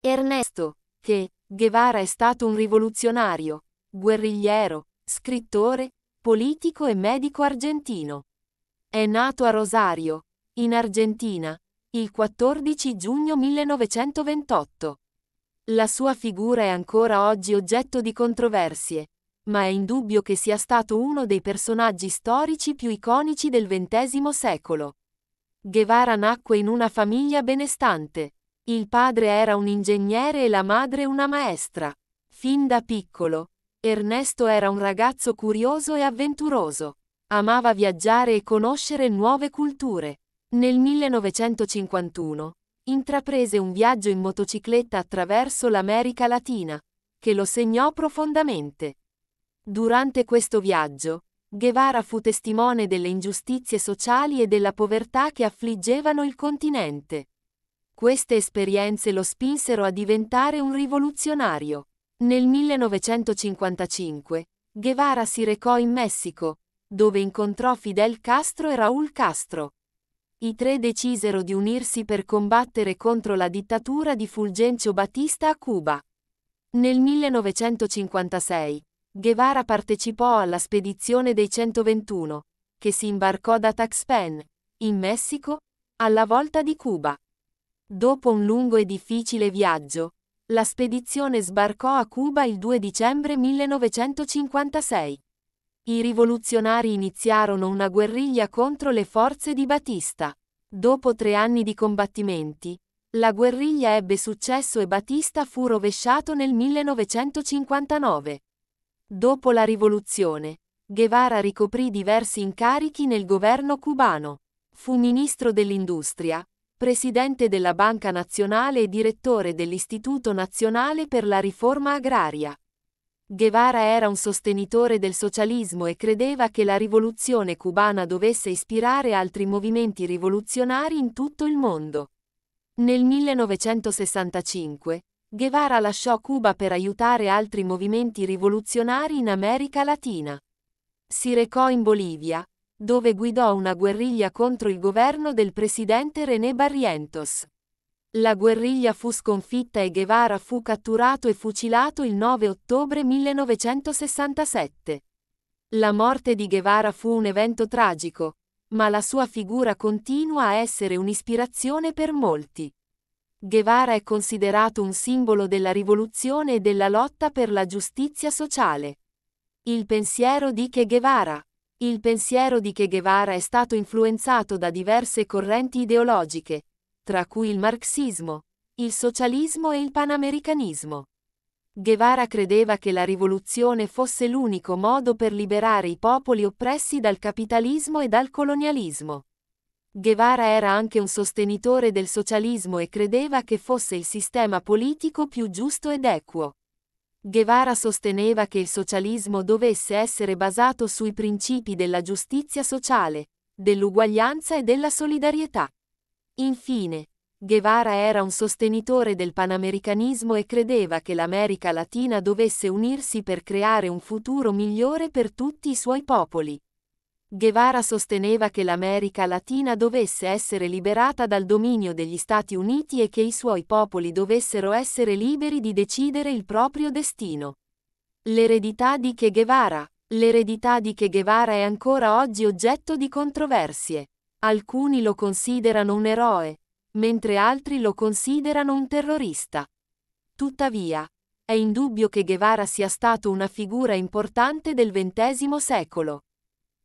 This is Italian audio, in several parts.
Ernesto, che, Guevara è stato un rivoluzionario, guerrigliero, scrittore, politico e medico argentino. È nato a Rosario, in Argentina, il 14 giugno 1928. La sua figura è ancora oggi oggetto di controversie, ma è indubbio che sia stato uno dei personaggi storici più iconici del XX secolo. Guevara nacque in una famiglia benestante, il padre era un ingegnere e la madre una maestra. Fin da piccolo, Ernesto era un ragazzo curioso e avventuroso. Amava viaggiare e conoscere nuove culture. Nel 1951, intraprese un viaggio in motocicletta attraverso l'America Latina, che lo segnò profondamente. Durante questo viaggio, Guevara fu testimone delle ingiustizie sociali e della povertà che affliggevano il continente. Queste esperienze lo spinsero a diventare un rivoluzionario. Nel 1955, Guevara si recò in Messico, dove incontrò Fidel Castro e Raúl Castro. I tre decisero di unirsi per combattere contro la dittatura di Fulgencio Batista a Cuba. Nel 1956, Guevara partecipò alla spedizione dei 121, che si imbarcò da Taxpan, in Messico, alla volta di Cuba. Dopo un lungo e difficile viaggio, la spedizione sbarcò a Cuba il 2 dicembre 1956. I rivoluzionari iniziarono una guerriglia contro le forze di Batista. Dopo tre anni di combattimenti, la guerriglia ebbe successo e Batista fu rovesciato nel 1959. Dopo la rivoluzione, Guevara ricoprì diversi incarichi nel governo cubano. Fu ministro dell'industria, presidente della Banca Nazionale e direttore dell'Istituto Nazionale per la Riforma Agraria. Guevara era un sostenitore del socialismo e credeva che la rivoluzione cubana dovesse ispirare altri movimenti rivoluzionari in tutto il mondo. Nel 1965, Guevara lasciò Cuba per aiutare altri movimenti rivoluzionari in America Latina. Si recò in Bolivia, dove guidò una guerriglia contro il governo del presidente René Barrientos. La guerriglia fu sconfitta e Guevara fu catturato e fucilato il 9 ottobre 1967. La morte di Guevara fu un evento tragico, ma la sua figura continua a essere un'ispirazione per molti. Guevara è considerato un simbolo della rivoluzione e della lotta per la giustizia sociale. Il pensiero di Che Guevara il pensiero di Che Guevara è stato influenzato da diverse correnti ideologiche, tra cui il marxismo, il socialismo e il panamericanismo. Guevara credeva che la rivoluzione fosse l'unico modo per liberare i popoli oppressi dal capitalismo e dal colonialismo. Guevara era anche un sostenitore del socialismo e credeva che fosse il sistema politico più giusto ed equo. Guevara sosteneva che il socialismo dovesse essere basato sui principi della giustizia sociale, dell'uguaglianza e della solidarietà. Infine, Guevara era un sostenitore del panamericanismo e credeva che l'America Latina dovesse unirsi per creare un futuro migliore per tutti i suoi popoli. Guevara sosteneva che l'America Latina dovesse essere liberata dal dominio degli Stati Uniti e che i suoi popoli dovessero essere liberi di decidere il proprio destino. L'eredità di Che Guevara. L'eredità di Che Guevara è ancora oggi oggetto di controversie. Alcuni lo considerano un eroe, mentre altri lo considerano un terrorista. Tuttavia, è indubbio che Guevara sia stato una figura importante del XX secolo.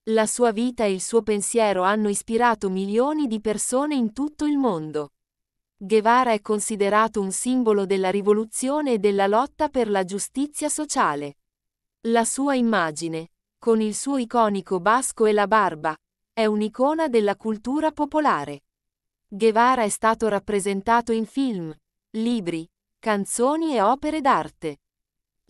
La sua vita e il suo pensiero hanno ispirato milioni di persone in tutto il mondo. Guevara è considerato un simbolo della rivoluzione e della lotta per la giustizia sociale. La sua immagine, con il suo iconico basco e la barba, è un'icona della cultura popolare. Guevara è stato rappresentato in film, libri, canzoni e opere d'arte.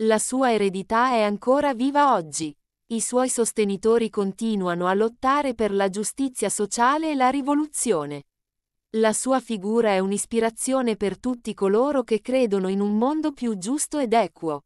La sua eredità è ancora viva oggi i suoi sostenitori continuano a lottare per la giustizia sociale e la rivoluzione. La sua figura è un'ispirazione per tutti coloro che credono in un mondo più giusto ed equo.